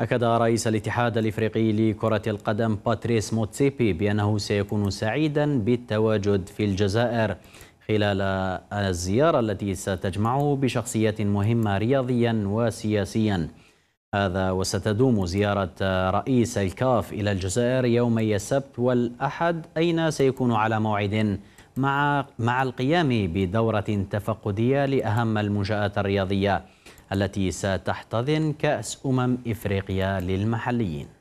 أكد رئيس الاتحاد الإفريقي لكرة القدم باتريس موتسيبي بأنه سيكون سعيدا بالتواجد في الجزائر خلال الزيارة التي ستجمعه بشخصيات مهمة رياضيا وسياسيا هذا وستدوم زيارة رئيس الكاف إلى الجزائر يومي السبت والأحد أين سيكون على موعد مع مع القيام بدورة تفقدية لأهم المنشآت الرياضية التي ستحتضن كأس أمم إفريقيا للمحليين